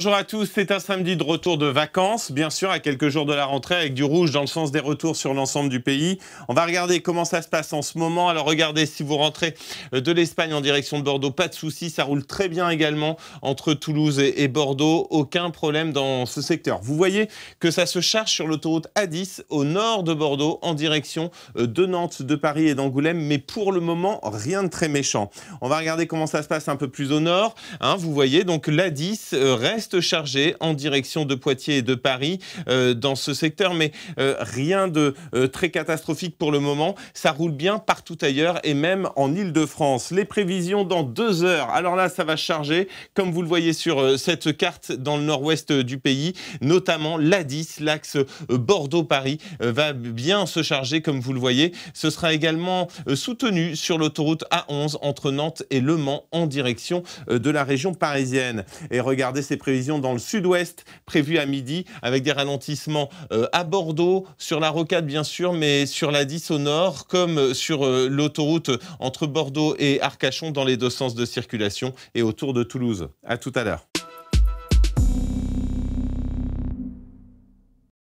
Bonjour à tous, c'est un samedi de retour de vacances, bien sûr, à quelques jours de la rentrée, avec du rouge dans le sens des retours sur l'ensemble du pays. On va regarder comment ça se passe en ce moment. Alors regardez, si vous rentrez euh, de l'Espagne en direction de Bordeaux, pas de souci, ça roule très bien également entre Toulouse et Bordeaux, aucun problème dans ce secteur. Vous voyez que ça se charge sur l'autoroute A10 au nord de Bordeaux, en direction euh, de Nantes, de Paris et d'Angoulême, mais pour le moment, rien de très méchant. On va regarder comment ça se passe un peu plus au nord. Hein. vous voyez, donc l'A10 euh, reste chargé en direction de Poitiers et de Paris euh, dans ce secteur, mais euh, rien de euh, très catastrophique pour le moment. Ça roule bien partout ailleurs et même en Ile-de-France. Les prévisions dans deux heures. Alors là, ça va charger, comme vous le voyez sur cette carte dans le nord-ouest du pays, notamment l'A10, l'axe Bordeaux-Paris, va bien se charger, comme vous le voyez. Ce sera également soutenu sur l'autoroute A11 entre Nantes et Le Mans en direction de la région parisienne. Et regardez ces prévisions dans le sud-ouest prévu à midi avec des ralentissements euh, à Bordeaux, sur la rocade bien sûr, mais sur la 10 au nord, comme euh, sur euh, l'autoroute entre Bordeaux et Arcachon dans les deux sens de circulation et autour de Toulouse. À tout à l'heure.